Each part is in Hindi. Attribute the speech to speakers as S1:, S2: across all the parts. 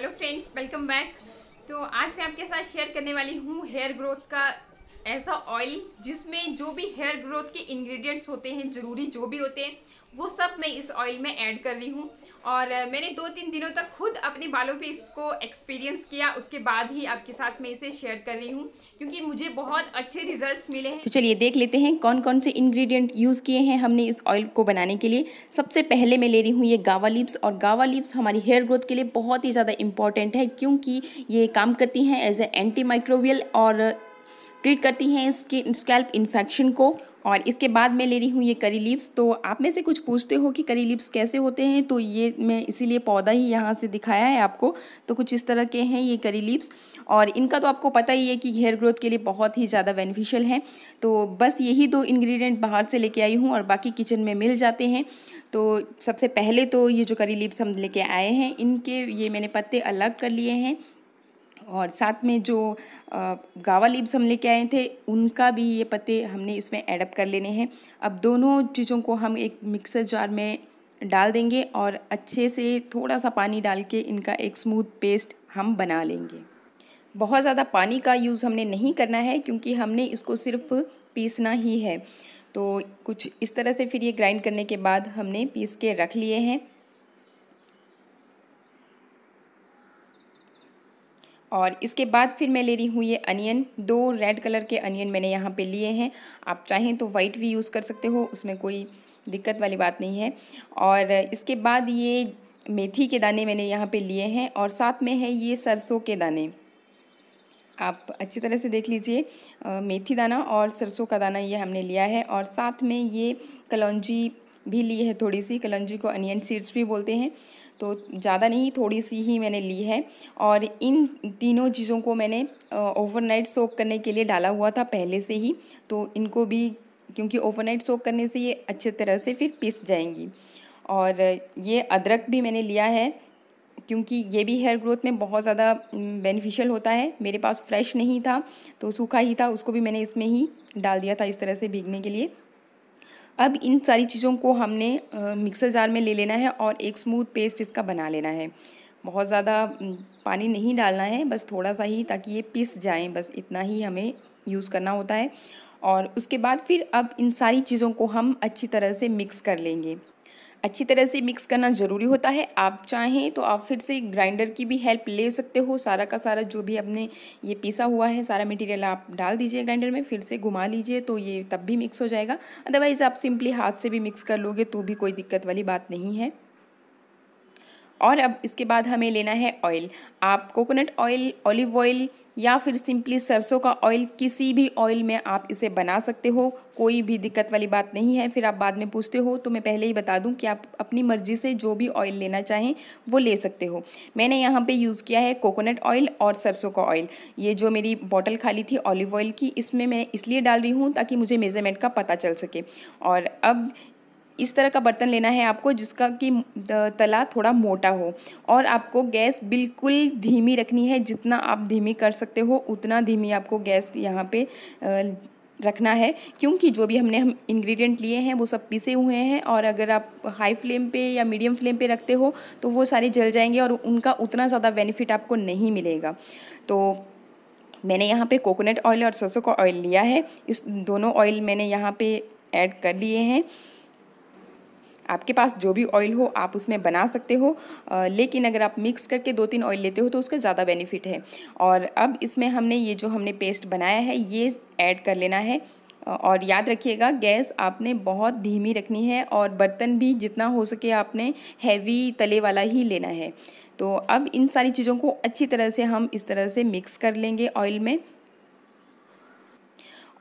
S1: हेलो फ्रेंड्स वेलकम बैक तो आज मैं आपके साथ शेयर करने वाली हूँ हेयर ग्रोथ का ऐसा ऑयल जिसमें जो भी हेयर ग्रोथ के इंग्रेडिएंट्स होते हैं ज़रूरी जो भी होते हैं वो सब मैं इस ऑयल में ऐड कर रही हूँ और मैंने दो तीन दिनों तक खुद अपने बालों पे इसको एक्सपीरियंस किया उसके बाद ही आपके साथ मैं इसे शेयर कर रही हूँ क्योंकि मुझे बहुत अच्छे रिजल्ट्स मिले हैं तो चलिए देख लेते हैं कौन कौन से इंग्रेडिएंट यूज़ किए हैं हमने इस ऑयल को बनाने के लिए सबसे पहले मैं ले रही हूँ ये गावा लिप्स और गावा लिप्स हमारी हेयर ग्रोथ के लिए बहुत ही ज़्यादा इंपॉर्टेंट है क्योंकि ये काम करती हैं एज ए एंटी माइक्रोवियल और ट्रीट करती हैं स्किन स्कैल्प इन्फेक्शन को और इसके बाद मैं ले रही हूँ ये करी लिप्स तो आप में से कुछ पूछते हो कि करी लिप्स कैसे होते हैं तो ये मैं इसीलिए पौधा ही यहाँ से दिखाया है आपको तो कुछ इस तरह के हैं ये करी लिप्स और इनका तो आपको पता ही है कि हेयर ग्रोथ के लिए बहुत ही ज़्यादा बेनिफिशियल है तो बस यही दो इन्ग्रीडियंट बाहर से लेके आई हूँ और बाकी किचन में मिल जाते हैं तो सबसे पहले तो ये जो करी लिप्स हम लेके आए हैं इनके ये मैंने पत्ते अलग कर लिए हैं और साथ में जो गावा लीव्स हम लेके आए थे उनका भी ये पत्ते हमने इसमें एडअप कर लेने हैं अब दोनों चीज़ों को हम एक मिक्सर जार में डाल देंगे और अच्छे से थोड़ा सा पानी डाल के इनका एक स्मूथ पेस्ट हम बना लेंगे बहुत ज़्यादा पानी का यूज़ हमने नहीं करना है क्योंकि हमने इसको सिर्फ पीसना ही है तो कुछ इस तरह से फिर ये ग्राइंड करने के बाद हमने पीस के रख लिए हैं और इसके बाद फिर मैं ले रही हूँ ये अनियन दो रेड कलर के अनियन मैंने यहाँ पे लिए हैं आप चाहें तो वाइट भी यूज़ कर सकते हो उसमें कोई दिक्कत वाली बात नहीं है और इसके बाद ये मेथी के दाने मैंने यहाँ पे लिए हैं और साथ में है ये सरसों के दाने आप अच्छी तरह से देख लीजिए मेथी दाना और सरसों का दाना ये हमने लिया है और साथ में ये कलौजी भी ली है थोड़ी सी कलौजी को अनियन सीड्स भी बोलते हैं तो ज़्यादा नहीं थोड़ी सी ही मैंने ली है और इन तीनों चीज़ों को मैंने ओवरनाइट सोक करने के लिए डाला हुआ था पहले से ही तो इनको भी क्योंकि ओवरनाइट सोक करने से ये अच्छे तरह से फिर पिस जाएंगी और ये अदरक भी मैंने लिया है क्योंकि ये भी हेयर ग्रोथ में बहुत ज़्यादा बेनिफिशियल होता है मेरे पास फ्रेश नहीं था तो सूखा ही था उसको भी मैंने इसमें ही डाल दिया था इस तरह से भीगने के लिए अब इन सारी चीज़ों को हमने मिक्सर जार में ले लेना है और एक स्मूथ पेस्ट इसका बना लेना है बहुत ज़्यादा पानी नहीं डालना है बस थोड़ा सा ही ताकि ये पिस जाए बस इतना ही हमें यूज़ करना होता है और उसके बाद फिर अब इन सारी चीज़ों को हम अच्छी तरह से मिक्स कर लेंगे अच्छी तरह से मिक्स करना ज़रूरी होता है आप चाहें तो आप फिर से ग्राइंडर की भी हेल्प ले सकते हो सारा का सारा जो भी आपने ये पीसा हुआ है सारा मटेरियल आप डाल दीजिए ग्राइंडर में फिर से घुमा लीजिए तो ये तब भी मिक्स हो जाएगा अदरवाइज़ आप सिंपली हाथ से भी मिक्स कर लोगे तो भी कोई दिक्कत वाली बात नहीं है और अब इसके बाद हमें लेना है ऑयल आप कोकोनट ऑयल ऑलिव ऑयल या फिर सिंपली सरसों का ऑयल किसी भी ऑयल में आप इसे बना सकते हो कोई भी दिक्कत वाली बात नहीं है फिर आप बाद में पूछते हो तो मैं पहले ही बता दूं कि आप अपनी मर्ज़ी से जो भी ऑयल लेना चाहें वो ले सकते हो मैंने यहाँ पे यूज़ किया है कोकोनट ऑयल और सरसों का ऑयल ये जो मेरी बॉटल खाली थी ऑलिव ऑयल की इसमें मैं इसलिए डाल रही हूँ ताकि मुझे मेज़रमेंट का पता चल सके और अब इस तरह का बर्तन लेना है आपको जिसका कि तला थोड़ा मोटा हो और आपको गैस बिल्कुल धीमी रखनी है जितना आप धीमी कर सकते हो उतना धीमी आपको गैस यहाँ पे रखना है क्योंकि जो भी हमने हम इंग्रेडिएंट लिए हैं वो सब पिसे हुए हैं और अगर आप हाई फ्लेम पे या मीडियम फ्लेम पे रखते हो तो वो सारे जल जाएंगे और उनका उतना ज़्यादा बेनिफिट आपको नहीं मिलेगा तो मैंने यहाँ पे कोकोनट ऑयल और सरसों का ऑयल लिया है इस दोनों ऑयल मैंने यहाँ पे ऐड कर लिए हैं आपके पास जो भी ऑयल हो आप उसमें बना सकते हो लेकिन अगर आप मिक्स करके दो तीन ऑयल लेते हो तो उसका ज़्यादा बेनिफिट है और अब इसमें हमने ये जो हमने पेस्ट बनाया है ये ऐड कर लेना है और याद रखिएगा गैस आपने बहुत धीमी रखनी है और बर्तन भी जितना हो सके आपने हैवी तले वाला ही लेना है तो अब इन सारी चीज़ों को अच्छी तरह से हम इस तरह से मिक्स कर लेंगे ऑयल में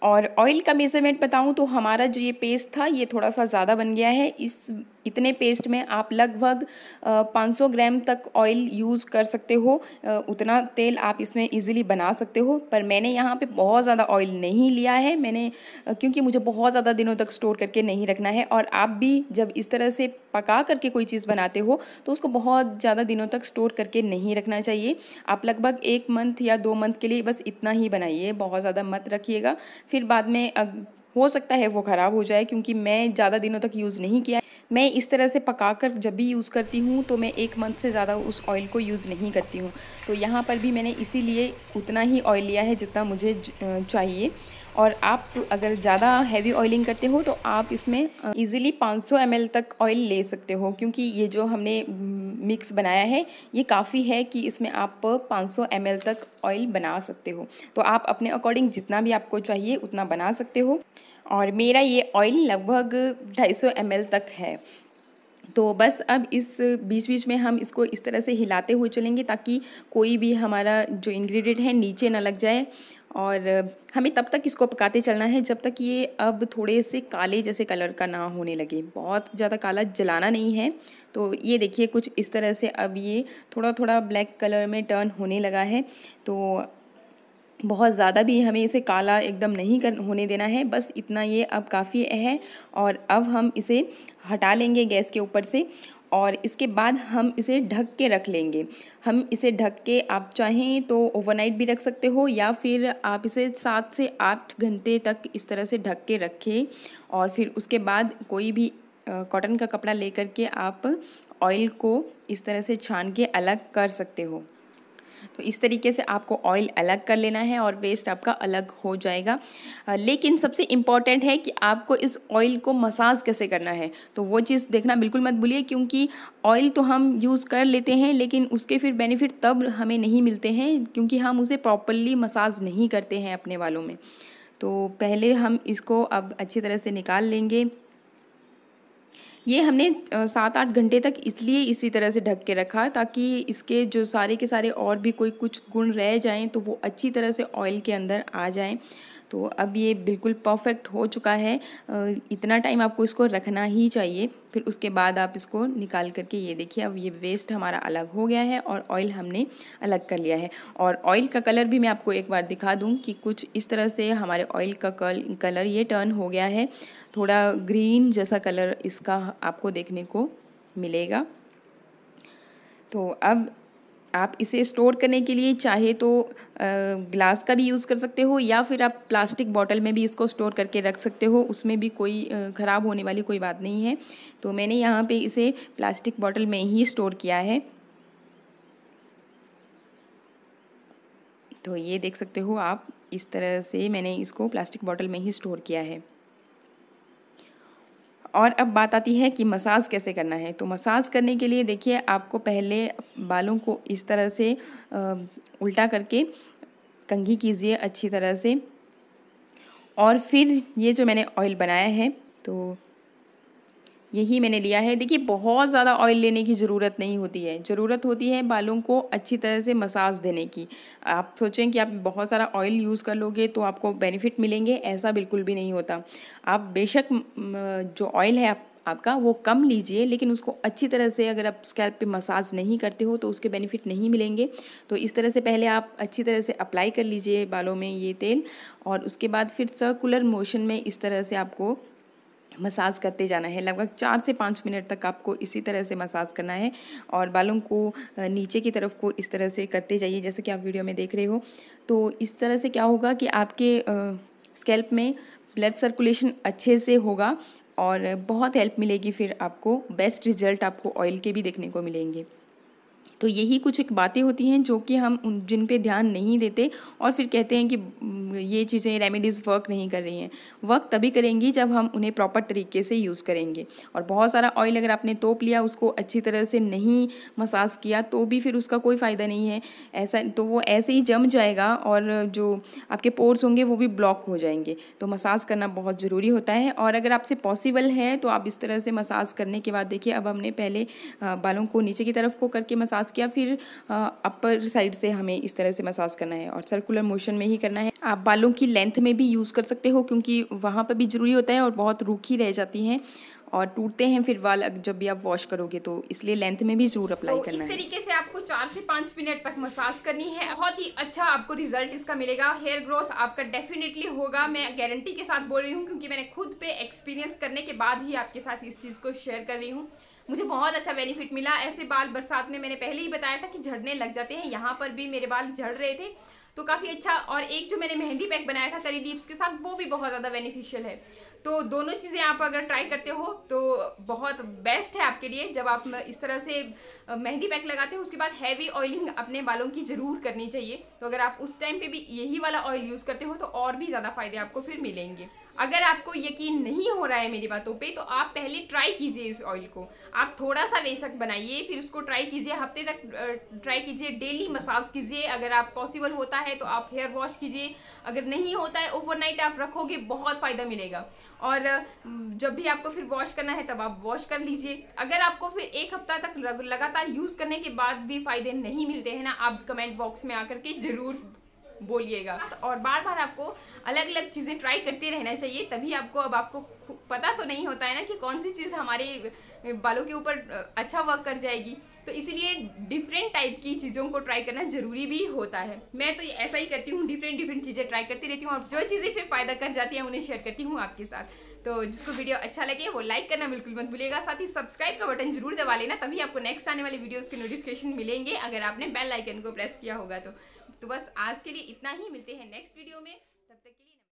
S1: और ऑयल का मेज़रमेंट बताऊँ तो हमारा जो ये पेस्ट था ये थोड़ा सा ज़्यादा बन गया है इस इतने पेस्ट में आप लगभग 500 ग्राम तक ऑयल यूज़ कर सकते हो उतना तेल आप इसमें इजीली बना सकते हो पर मैंने यहाँ पे बहुत ज़्यादा ऑयल नहीं लिया है मैंने क्योंकि मुझे बहुत ज़्यादा दिनों तक स्टोर करके नहीं रखना है और आप भी जब इस तरह से पका करके कोई चीज़ बनाते हो तो उसको बहुत ज़्यादा दिनों तक स्टोर करके नहीं रखना चाहिए आप लगभग एक मंथ या दो मंथ के लिए बस इतना ही बनाइए बहुत ज़्यादा मत रखिएगा फिर बाद में हो सकता है वो ख़राब हो जाए क्योंकि मैं ज़्यादा दिनों तक यूज़ नहीं किया मैं इस तरह से पका कर जब भी यूज़ करती हूँ तो मैं एक मंथ से ज़्यादा उस ऑयल को यूज़ नहीं करती हूँ तो यहाँ पर भी मैंने इसीलिए उतना ही ऑयल लिया है जितना मुझे चाहिए और आप अगर ज़्यादा हैवी ऑयलिंग करते हो तो आप इसमें इजीली 500 ml तक ऑयल ले सकते हो क्योंकि ये जो हमने मिक्स बनाया है ये काफ़ी है कि इसमें आप 500 सौ तक ऑयल बना सकते हो तो आप अपने अकॉर्डिंग जितना भी आपको चाहिए उतना बना सकते हो और मेरा ये ऑयल लगभग 250 सौ तक है तो बस अब इस बीच बीच में हम इसको इस तरह से हिलाते हुए चलेंगे ताकि कोई भी हमारा जो इंग्रेडिएंट है नीचे ना लग जाए और हमें तब तक इसको पकाते चलना है जब तक ये अब थोड़े से काले जैसे कलर का ना होने लगे बहुत ज़्यादा काला जलाना नहीं है तो ये देखिए कुछ इस तरह से अब ये थोड़ा थोड़ा ब्लैक कलर में टर्न होने लगा है तो बहुत ज़्यादा भी हमें इसे काला एकदम नहीं कर होने देना है बस इतना ये अब काफ़ी है और अब हम इसे हटा लेंगे गैस के ऊपर से और इसके बाद हम इसे ढक के रख लेंगे हम इसे ढक के आप चाहें तो ओवरनाइट भी रख सकते हो या फिर आप इसे सात से आठ घंटे तक इस तरह से ढक के रखें और फिर उसके बाद कोई भी कॉटन का कपड़ा लेकर के आप ऑयल को इस तरह से छान के अलग कर सकते हो तो इस तरीके से आपको ऑयल अलग कर लेना है और वेस्ट आपका अलग हो जाएगा लेकिन सबसे इम्पॉर्टेंट है कि आपको इस ऑयल को मसाज कैसे करना है तो वो चीज़ देखना बिल्कुल मत भूलिए क्योंकि ऑयल तो हम यूज़ कर लेते हैं लेकिन उसके फिर बेनिफिट तब हमें नहीं मिलते हैं क्योंकि हम उसे प्रॉपरली मसाज नहीं करते हैं अपने वालों में तो पहले हम इसको अब अच्छी तरह से निकाल लेंगे ये हमने सात आठ घंटे तक इसलिए इसी तरह से ढक के रखा ताकि इसके जो सारे के सारे और भी कोई कुछ गुण रह जाएँ तो वो अच्छी तरह से ऑयल के अंदर आ जाएँ तो अब ये बिल्कुल परफेक्ट हो चुका है इतना टाइम आपको इसको रखना ही चाहिए फिर उसके बाद आप इसको निकाल करके ये देखिए अब ये वेस्ट हमारा अलग हो गया है और ऑयल हमने अलग कर लिया है और ऑयल का कलर भी मैं आपको एक बार दिखा दूँ कि कुछ इस तरह से हमारे ऑयल का कल कलर ये टर्न हो गया है थोड़ा ग्रीन जैसा कलर इसका आपको देखने को मिलेगा तो अब आप इसे स्टोर करने के लिए चाहे तो ग्लास का भी यूज़ कर सकते हो या फिर आप प्लास्टिक बॉटल में भी इसको स्टोर करके रख सकते हो उसमें भी कोई ख़राब होने वाली कोई बात नहीं है तो मैंने यहाँ पे इसे प्लास्टिक बॉटल में ही स्टोर किया है तो ये देख सकते हो आप इस तरह से मैंने इसको प्लास्टिक बॉटल में ही स्टोर किया है और अब बात आती है कि मसाज कैसे करना है तो मसाज करने के लिए देखिए आपको पहले बालों को इस तरह से उल्टा करके कंघी कीजिए अच्छी तरह से और फिर ये जो मैंने ऑयल बनाया है तो यही मैंने लिया है देखिए बहुत ज़्यादा ऑयल लेने की ज़रूरत नहीं होती है ज़रूरत होती है बालों को अच्छी तरह से मसाज देने की आप सोचें कि आप बहुत सारा ऑयल यूज़ कर लोगे तो आपको बेनिफिट मिलेंगे ऐसा बिल्कुल भी नहीं होता आप बेशक जो ऑयल है आप आपका वो कम लीजिए लेकिन उसको अच्छी तरह से अगर आप स्कैल्प पे मसाज नहीं करते हो तो उसके बेनिफिट नहीं मिलेंगे तो इस तरह से पहले आप अच्छी तरह से अप्लाई कर लीजिए बालों में ये तेल और उसके बाद फिर सर्कुलर मोशन में इस तरह से आपको मसाज करते जाना है लगभग चार से पाँच मिनट तक आपको इसी तरह से मसाज करना है और बालों को नीचे की तरफ को इस तरह से करते जाइए जैसे कि आप वीडियो में देख रहे हो तो इस तरह से क्या होगा कि आपके स्कैल्प में ब्लड सर्कुलेशन अच्छे से होगा और बहुत हेल्प मिलेगी फिर आपको बेस्ट रिजल्ट आपको ऑयल के भी देखने को मिलेंगे तो यही कुछ एक बातें होती हैं जो कि हम उन जिन पे ध्यान नहीं देते और फिर कहते हैं कि ये चीज़ें रेमेडीज़ वर्क नहीं कर रही हैं वर्क तभी करेंगी जब हम उन्हें प्रॉपर तरीके से यूज़ करेंगे और बहुत सारा ऑयल अगर आपने तोप लिया उसको अच्छी तरह से नहीं मसाज किया तो भी फिर उसका कोई फ़ायदा नहीं है ऐसा तो वो ऐसे ही जम जाएगा और जो आपके पोर्स होंगे वो भी ब्लॉक हो जाएंगे तो मसाज करना बहुत ज़रूरी होता है और अगर आपसे पॉसिबल है तो आप इस तरह से मसाज करने के बाद देखिए अब हमने पहले बालों को नीचे की तरफ को करके मसाज मसाज किया फिर अपर साइड से हमें इस तरह से मसाज करना है और सर्कुलर मोशन में ही करना है आप बालों की लेंथ में भी यूज़ कर सकते हो क्योंकि वहाँ पर भी ज़रूरी होता है और बहुत रूखी रह जाती हैं और टूटते हैं फिर बाल जब भी आप वॉश करोगे तो इसलिए लेंथ में भी जरूर अप्लाई तो करना है इस तरीके है। से आपको चार से पाँच मिनट तक मसाज करनी है बहुत ही अच्छा आपको रिजल्ट इसका मिलेगा हेयर ग्रोथ आपका डेफिनेटली होगा मैं गारंटी के साथ बोल रही हूँ क्योंकि मैंने खुद पे एक्सपीरियंस करने के बाद ही आपके साथ इस चीज़ को शेयर कर रही हूँ मुझे बहुत अच्छा बेनिफिट मिला ऐसे बाल बरसात में मैंने पहले ही बताया था कि झड़ने लग जाते हैं यहाँ पर भी मेरे बाल झड़ रहे थे तो काफ़ी अच्छा और एक जो मैंने मेहंदी पैक बनाया था करी डीप्स के साथ वो भी बहुत ज़्यादा बेनिफिशियल है तो दोनों चीज़ें आप अगर ट्राई करते हो तो बहुत बेस्ट है आपके लिए जब आप इस तरह से मेहंदी पैक लगाते हैं उसके बाद हैवी ऑयलिंग अपने बालों की ज़रूर करनी चाहिए तो अगर आप उस टाइम पे भी यही वाला ऑयल यूज़ करते हो तो और भी ज़्यादा फ़ायदे आपको फिर मिलेंगे अगर आपको यकीन नहीं हो रहा है मेरी बातों पे तो आप पहले ट्राई कीजिए इस ऑयल को आप थोड़ा सा बेशक बनाइए फिर उसको ट्राई कीजिए हफ्ते तक ट्राई कीजिए डेली मसाज कीजिए अगर आप पॉसिबल होता है तो आप हेयर वॉश कीजिए अगर नहीं होता है ओवरनाइट आप रखोगे बहुत फ़ायदा मिलेगा और जब भी आपको फिर वॉश करना है तब आप वॉश कर लीजिए अगर आपको फिर एक हफ्ता तक लगातार लगातार यूज़ करने के बाद भी फ़ायदे नहीं मिलते हैं ना आप कमेंट बॉक्स में आकर के ज़रूर बोलिएगा तो और बार बार आपको अलग अलग चीज़ें ट्राई करते रहना चाहिए तभी आपको अब आपको पता तो नहीं होता है ना कि कौन सी चीज़ हमारे बालों के ऊपर अच्छा वर्क कर जाएगी तो इसीलिए डिफरेंट टाइप की चीज़ों को ट्राई करना ज़रूरी भी होता है मैं तो ऐसा ही करती हूँ डिफरेंट डिफरेंट चीज़ें ट्राई करती रहती हूँ और जो चीज़ें फिर फ़ायदा कर जाती हैं उन्हें शेयर करती हूँ आपके साथ तो जिसको वीडियो अच्छा लगे वो लाइक करना बिल्कुल मत भूलिएगा साथ ही सब्सक्राइब का बटन जरूर दबा लेना तभी आपको नेक्स्ट आने वाले वीडियोज़ के नोटिफिकेशन मिलेंगे अगर आपने बेल आइकन को प्रेस किया होगा तो तो बस आज के लिए इतना ही मिलते हैं नेक्स्ट वीडियो में